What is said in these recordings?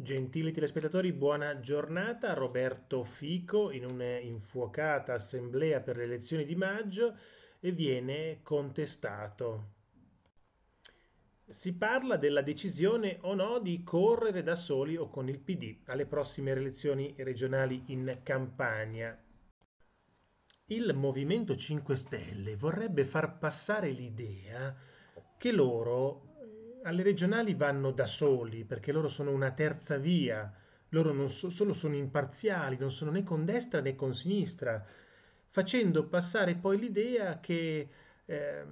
Gentili telespettatori, buona giornata. Roberto Fico in un'infuocata assemblea per le elezioni di maggio e viene contestato. Si parla della decisione o no di correre da soli o con il PD alle prossime elezioni regionali in Campania. Il Movimento 5 Stelle vorrebbe far passare l'idea che loro alle regionali vanno da soli perché loro sono una terza via, loro non so, solo sono imparziali, non sono né con destra né con sinistra, facendo passare poi l'idea che eh,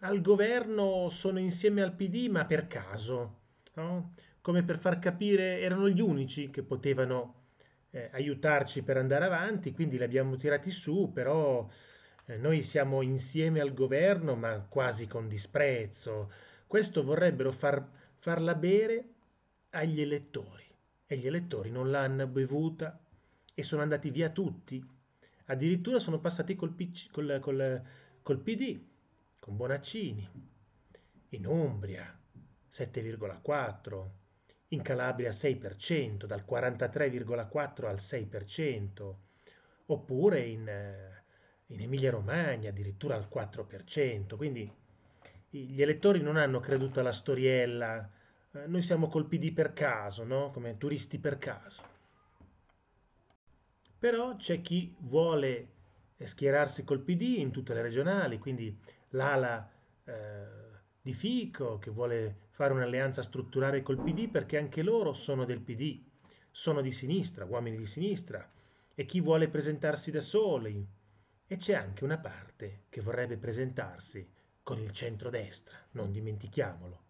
al governo sono insieme al PD ma per caso, no? come per far capire erano gli unici che potevano eh, aiutarci per andare avanti, quindi li abbiamo tirati su, però eh, noi siamo insieme al governo ma quasi con disprezzo questo vorrebbero far, farla bere agli elettori e gli elettori non l'hanno bevuta e sono andati via tutti. Addirittura sono passati col, PC, col, col, col PD, con Bonaccini, in Umbria 7,4%, in Calabria 6%, dal 43,4% al 6%, oppure in, eh, in Emilia Romagna addirittura al 4%. Quindi gli elettori non hanno creduto alla storiella, eh, noi siamo col PD per caso, no? come turisti per caso. Però c'è chi vuole eh, schierarsi col PD in tutte le regionali, quindi l'ala eh, di Fico che vuole fare un'alleanza strutturale col PD perché anche loro sono del PD, sono di sinistra, uomini di sinistra, e chi vuole presentarsi da soli. E c'è anche una parte che vorrebbe presentarsi con il centrodestra, non dimentichiamolo.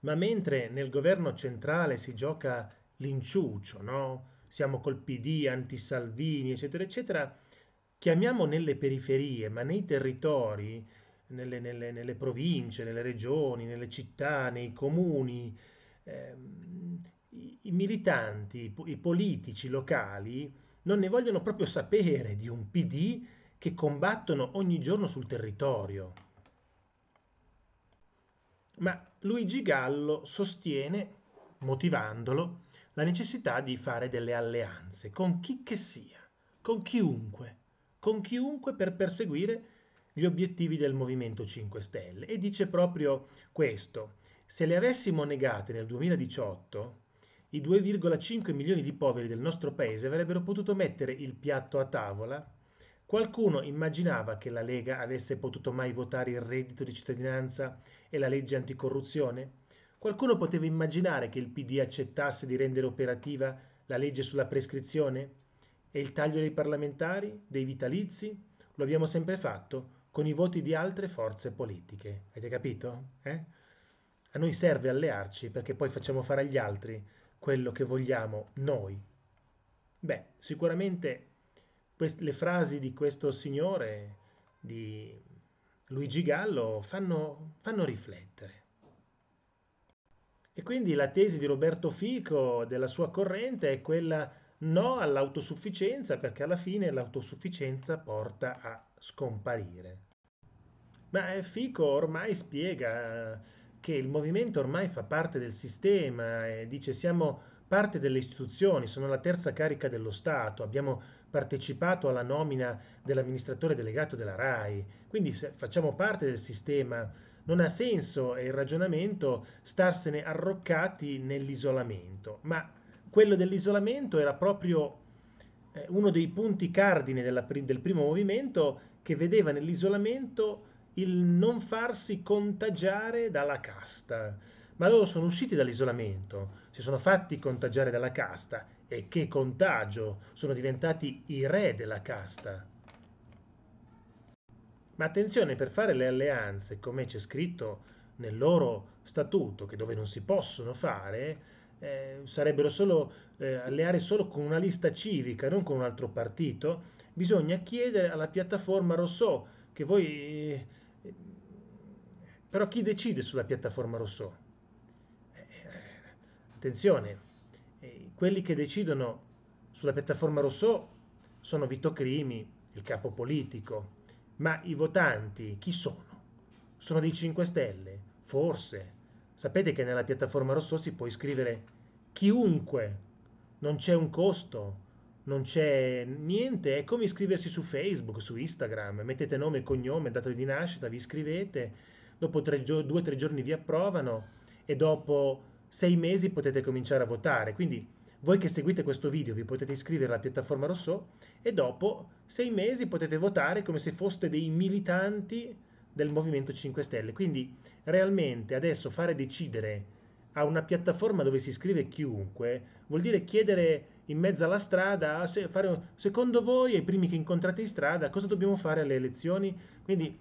Ma mentre nel governo centrale si gioca l'inciuccio, no? siamo col PD, anti-Salvini, eccetera, eccetera, chiamiamo nelle periferie, ma nei territori, nelle, nelle, nelle province, nelle regioni, nelle città, nei comuni, ehm, i, i militanti, i politici locali non ne vogliono proprio sapere di un PD che combattono ogni giorno sul territorio. Ma Luigi Gallo sostiene, motivandolo, la necessità di fare delle alleanze con chi che sia, con chiunque, con chiunque per perseguire gli obiettivi del Movimento 5 Stelle. E dice proprio questo, se le avessimo negate nel 2018, i 2,5 milioni di poveri del nostro paese avrebbero potuto mettere il piatto a tavola Qualcuno immaginava che la Lega avesse potuto mai votare il reddito di cittadinanza e la legge anticorruzione? Qualcuno poteva immaginare che il PD accettasse di rendere operativa la legge sulla prescrizione? E il taglio dei parlamentari, dei vitalizi? Lo abbiamo sempre fatto con i voti di altre forze politiche. Avete capito? Eh? A noi serve allearci perché poi facciamo fare agli altri quello che vogliamo noi. Beh, sicuramente quest- le frasi di questo signore, di Luigi Gallo, fanno, fanno riflettere. E quindi la tesi di Roberto Fico, della sua corrente, è quella no all'autosufficienza, perché alla fine l'autosufficienza porta a scomparire. Ma eh, Fico ormai spiega che il movimento ormai fa parte del sistema e dice siamo parte delle istituzioni, sono la terza carica dello Stato, abbiamo partecipato alla nomina dell'amministratore delegato della RAI, quindi facciamo parte del sistema, non ha senso e il ragionamento starsene arroccati nell'isolamento, ma quello dell'isolamento era proprio eh, uno dei punti cardine della, del primo movimento che vedeva nell'isolamento il non farsi contagiare dalla casta. Ma loro sono usciti dall'isolamento, si sono fatti contagiare dalla casta e che Contagio sono diventati i re della casta. Ma attenzione, per fare le alleanze, come c'è scritto nel loro statuto, che dove non si possono fare, eh, sarebbero solo eh, alleare solo con una lista civica, non con un altro partito, bisogna chiedere alla piattaforma Rousseau che voi... Eh, però chi decide sulla piattaforma Rousseau? Eh, eh, attenzione, quelli che decidono sulla piattaforma Rousseau sono Vito Crimi, il capo politico, ma i votanti chi sono? Sono dei 5 Stelle, forse. Sapete che nella piattaforma Rousseau si può iscrivere chiunque, non c'è un costo, non c'è niente, è come iscriversi su Facebook, su Instagram, mettete nome, cognome, data di nascita, vi iscrivete, dopo tre due o tre giorni vi approvano e dopo sei mesi potete cominciare a votare. Quindi voi che seguite questo video vi potete iscrivere alla piattaforma Rousseau e dopo sei mesi potete votare come se foste dei militanti del Movimento 5 Stelle. Quindi realmente adesso fare decidere a una piattaforma dove si iscrive chiunque vuol dire chiedere in mezzo alla strada, se fare, secondo voi, ai primi che incontrate in strada, cosa dobbiamo fare alle elezioni? Quindi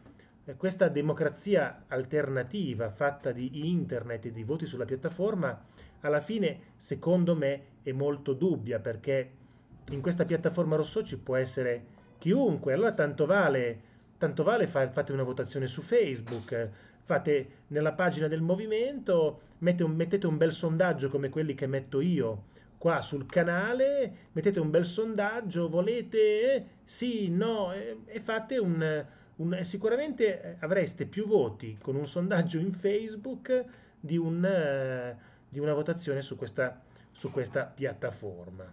eh, questa democrazia alternativa fatta di internet e di voti sulla piattaforma, alla fine, secondo me, è molto dubbia perché in questa piattaforma rosso ci può essere chiunque, allora tanto vale, tanto vale fa, fate una votazione su Facebook, fate nella pagina del movimento, mette un, mettete un bel sondaggio come quelli che metto io qua sul canale, mettete un bel sondaggio, volete, eh, sì, no, e, eh, e fate un un, eh, sicuramente eh, avreste più voti con un sondaggio in Facebook di, un, eh, di una votazione su questa, su questa piattaforma.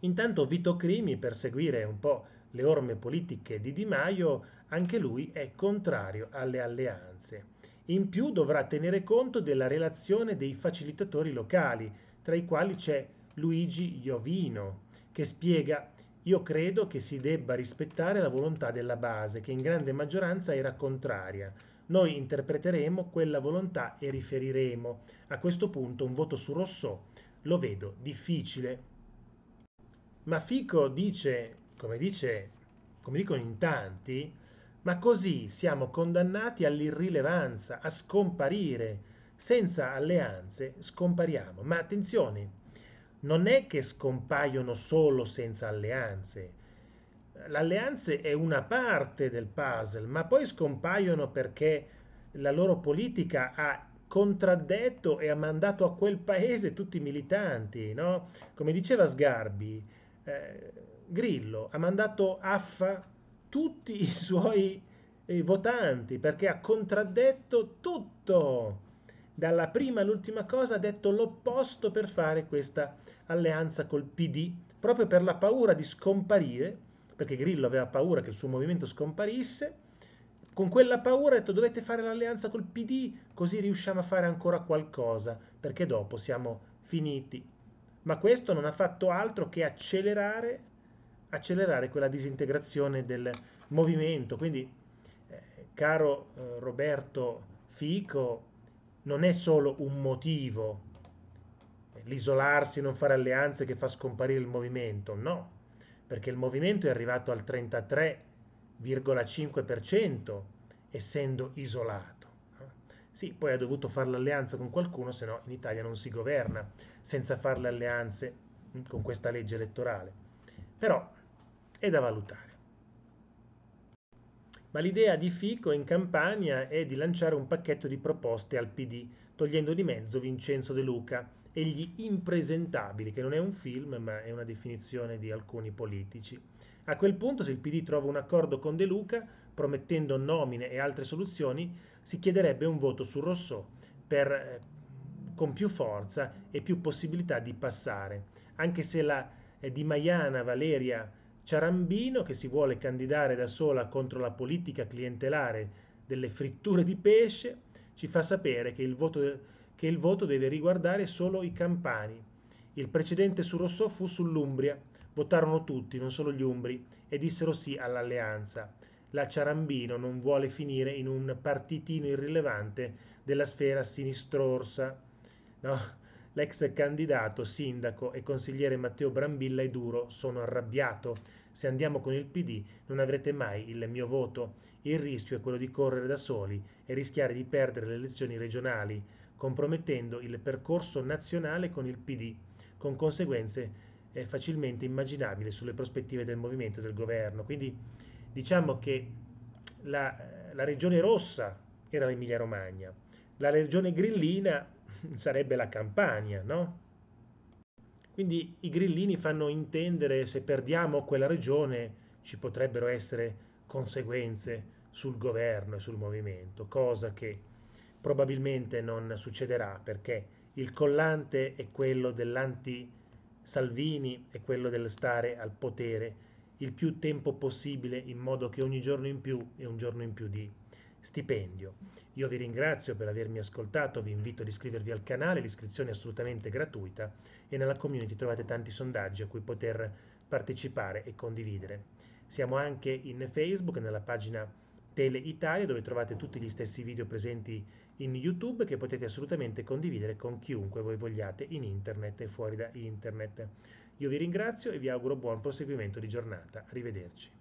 Intanto Vito Crimi, per seguire un po' le orme politiche di Di Maio, anche lui è contrario alle alleanze. In più dovrà tenere conto della relazione dei facilitatori locali, tra i quali c'è Luigi Iovino, che spiega io credo che si debba rispettare la volontà della base, che in grande maggioranza era contraria. Noi interpreteremo quella volontà e riferiremo. A questo punto un voto su Rousseau lo vedo difficile. Ma Fico dice, come, dice, come dicono in tanti, ma così siamo condannati all'irrilevanza, a scomparire. Senza alleanze scompariamo. Ma attenzione, non è che scompaiono solo senza alleanze. L'alleanza è una parte del puzzle, ma poi scompaiono perché la loro politica ha contraddetto e ha mandato a quel paese tutti i militanti. No? Come diceva Sgarbi, eh, Grillo ha mandato AFFA tutti i suoi eh, votanti perché ha contraddetto tutto dalla prima all'ultima cosa ha detto l'opposto per fare questa alleanza col PD proprio per la paura di scomparire, perché Grillo aveva paura che il suo movimento scomparisse, con quella paura ha detto dovete fare l'alleanza col PD così riusciamo a fare ancora qualcosa, perché dopo siamo finiti. Ma questo non ha fatto altro che accelerare, accelerare quella disintegrazione del movimento. Quindi, eh, caro eh, Roberto Fico, non è solo un motivo l'isolarsi, non fare alleanze che fa scomparire il movimento, no, perché il movimento è arrivato al 33,5% essendo isolato. Sì, poi ha dovuto fare l'alleanza con qualcuno, se no in Italia non si governa senza fare le alleanze con questa legge elettorale. Però è da valutare. Ma l'idea di Fico in campagna è di lanciare un pacchetto di proposte al PD, togliendo di mezzo Vincenzo De Luca, e gli impresentabili, che non è un film ma è una definizione di alcuni politici. A quel punto, se il PD trova un accordo con De Luca, promettendo nomine e altre soluzioni, si chiederebbe un voto su Rousseau per, eh, con più forza e più possibilità di passare, anche se la eh, Di Maiana Valeria Ciarambino, che si vuole candidare da sola contro la politica clientelare delle fritture di pesce, ci fa sapere che il voto che il voto deve riguardare solo i campani. Il precedente su Rousseau fu sull'Umbria. Votarono tutti, non solo gli umbri, e dissero sì all'alleanza. La Ciarambino non vuole finire in un partitino irrilevante della sfera sinistrorsa. No? L'ex candidato, sindaco e consigliere Matteo Brambilla è duro, sono arrabbiato. Se andiamo con il PD non avrete mai il mio voto. Il rischio è quello di correre da soli e rischiare di perdere le elezioni regionali compromettendo il percorso nazionale con il PD, con conseguenze eh, facilmente immaginabili sulle prospettive del movimento e del governo. Quindi diciamo che la, eh, la regione rossa era l'Emilia Romagna, la regione grillina sarebbe la Campania, no? Quindi i grillini fanno intendere se perdiamo quella regione ci potrebbero essere conseguenze sul governo e sul movimento, cosa che probabilmente non succederà perché il collante è quello dell'anti Salvini è quello del stare al potere il più tempo possibile in modo che ogni giorno in più è un giorno in più di stipendio. Io vi ringrazio per avermi ascoltato, vi invito ad iscrivervi al canale, l'iscrizione è assolutamente gratuita e nella community trovate tanti sondaggi a cui poter partecipare e condividere. Siamo anche in Facebook, nella pagina Tele Italia dove trovate tutti gli stessi video presenti in YouTube che potete assolutamente condividere con chiunque voi vogliate in internet e fuori da internet. Io vi ringrazio e vi auguro buon proseguimento di giornata. Arrivederci.